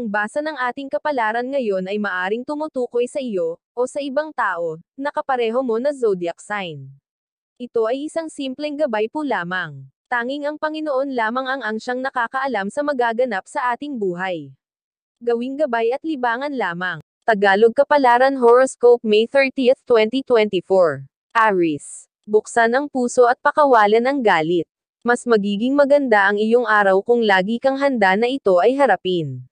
ang basa ng ating kapalaran ngayon ay maaring tumutukoy sa iyo, o sa ibang tao, na kapareho mo na zodiac sign. Ito ay isang simpleng gabay po lamang. Tanging ang Panginoon lamang ang ang siyang nakakaalam sa magaganap sa ating buhay. Gawing gabay at libangan lamang. Tagalog Kapalaran Horoscope May 30, 2024. Aris. Buksan ang puso at pakawalan ang galit. Mas magiging maganda ang iyong araw kung lagi kang handa na ito ay harapin.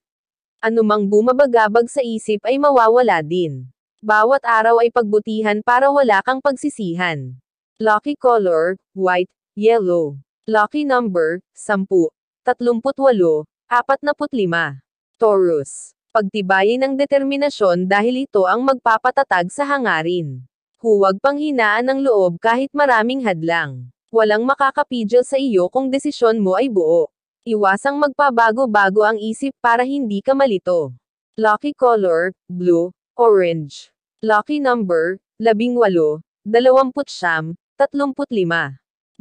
Anumang bumabagabag sa isip ay mawawala din. Bawat araw ay pagbutihan para wala kang pagsisihan. Lucky color, white, yellow. Lucky number, 10, 38, 45. Taurus. Pagtibayin ang determinasyon dahil ito ang magpapatatag sa hangarin. Huwag panghinaan ng loob kahit maraming hadlang. Walang makakapigil sa iyo kung desisyon mo ay buo. Iwasang magpabago-bago ang isip para hindi ka malito. Lucky color, blue, orange. Lucky number, 18, 29, 35.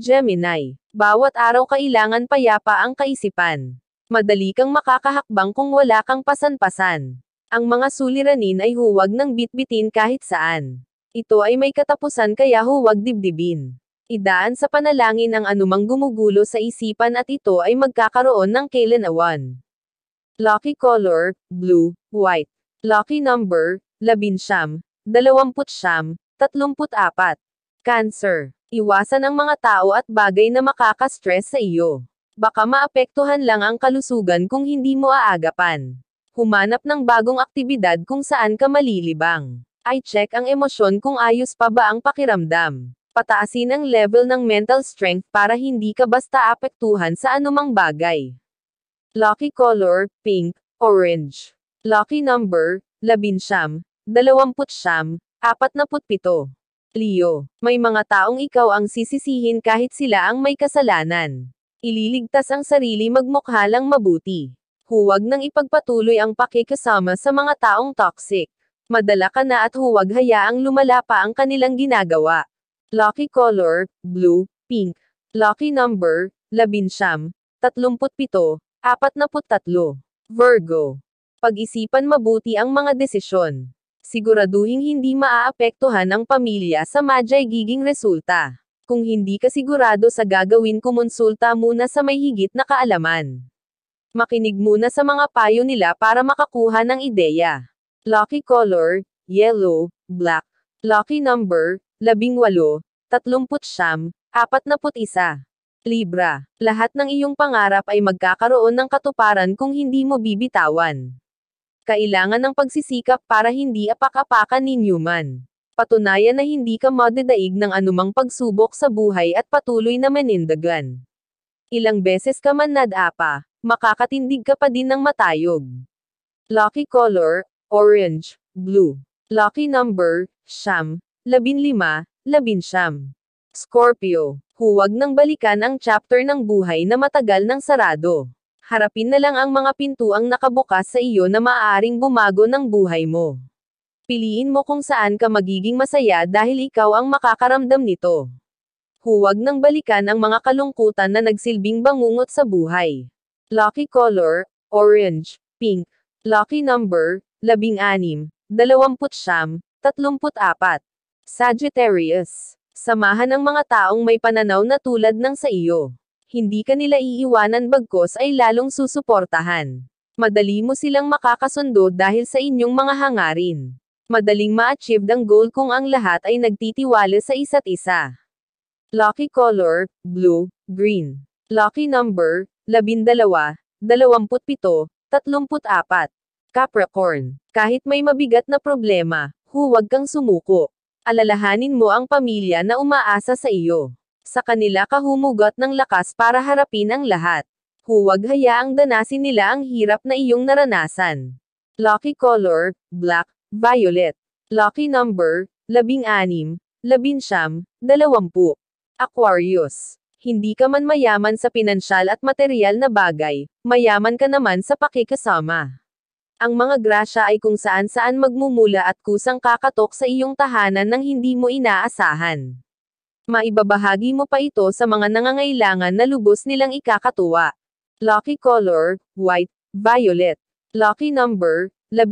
Gemini. Bawat araw kailangan payapa ang kaisipan. Madali kang makakahakbang kung wala kang pasan-pasan. Ang mga suliranin ay huwag ng bitbitin kahit saan. Ito ay may katapusan kaya huwag dibdibin. Idaan sa panalangin ang anumang gumugulo sa isipan at ito ay magkakaroon ng kailanawan. Lucky color, blue, white. Lucky number, labinsyam, dalawamputsyam, tatlumputapat. Cancer. Iwasan ang mga tao at bagay na makakastress sa iyo. Baka maapektuhan lang ang kalusugan kung hindi mo aagapan. Humanap ng bagong aktibidad kung saan ka malilibang. I check ang emosyon kung ayos pa ba ang pakiramdam pataasin ang level ng mental strength para hindi ka basta apektuhan sa anumang bagay. Lucky color, pink, orange. Lucky number, labinsyam, dalawamputsyam, apatnaputpito. Leo, may mga taong ikaw ang sisisihin kahit sila ang may kasalanan. Ililigtas ang sarili magmukha lang mabuti. Huwag nang ipagpatuloy ang pakikasama sa mga taong toxic. Madala ka na at huwag hayaang lumala pa ang kanilang ginagawa. Lucky color, blue, pink. Lucky number, labinsyam, tatlumputpito, apatnaputatlo. Virgo. Pag-isipan mabuti ang mga desisyon. Siguraduhin hindi maaapektuhan ang pamilya sa majay giging resulta. Kung hindi ka sigurado sa gagawin kumonsulta muna sa may higit na kaalaman. Makinig muna sa mga payo nila para makakuha ng ideya. Lucky color, yellow, black. Lucky number, labing walo, tatlumput siyam, apat na isa. Libra, lahat ng iyong pangarap ay magkakaroon ng katuparan kung hindi mo bibitawan. Kailangan ng pagsisikap para hindi apakapakan ni Newman. Patunayan na hindi ka madadaig ng anumang pagsubok sa buhay at patuloy na manindagan. Ilang beses ka man nadapa, makakatindig ka pa din ng matayog. Lucky color, orange, blue. Lucky number, sham, 15, 19. Scorpio, huwag nang balikan ang chapter ng buhay na matagal nang sarado. Harapin na lang ang mga pintuang nakabukas sa iyo na maaaring bumago ng buhay mo. Piliin mo kung saan ka magiging masaya dahil ikaw ang makakaramdam nito. Huwag nang balikan ang mga kalungkutan na nagsilbing bangungot sa buhay. Lucky color, orange, pink. Lucky number, labing anim, dalawamput siyam, tatlumput apat. Sagittarius. Samahan ang mga taong may pananaw na tulad ng sa iyo. Hindi ka nila iiwanan bagkos ay lalong susuportahan. Madali mo silang makakasundo dahil sa inyong mga hangarin. Madaling ma-achieve ang goal kung ang lahat ay nagtitiwala sa isa't isa. Lucky color, blue, green. Lucky number, labindalawa, dalawamput pito, Capricorn. Kahit may mabigat na problema, huwag kang sumuko alalahanin mo ang pamilya na umaasa sa iyo. Sa kanila ka humugot ng lakas para harapin ang lahat. Huwag hayaang danasin nila ang hirap na iyong naranasan. Lucky color, black, violet. Lucky number, labing anim, labinsyam, dalawampu. Aquarius. Hindi ka man mayaman sa pinansyal at material na bagay, mayaman ka naman sa pakikasama. Ang mga grasya ay kung saan-saan magmumula at kusang kakatok sa iyong tahanan nang hindi mo inaasahan. Maibabahagi mo pa ito sa mga nangangailangan na lubos nilang ikakatuwa. Lucky color, white, violet. Lucky number, 15,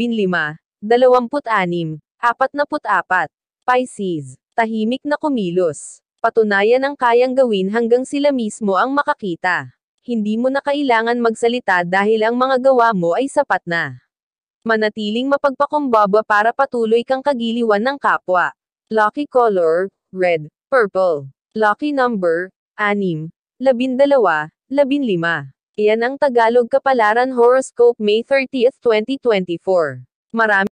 26, 44. Pisces, tahimik na kumilos. Patunayan ang kayang gawin hanggang sila mismo ang makakita. Hindi mo na kailangan magsalita dahil ang mga gawa mo ay sapat na. Manatiling mapagpakumbaba para patuloy kang kagiliwan ng kapwa. Lucky color, red, purple. Lucky number, anim, labindalawa, labinlima. Iyan ang Tagalog Kapalaran Horoscope May 30, 2024. Marami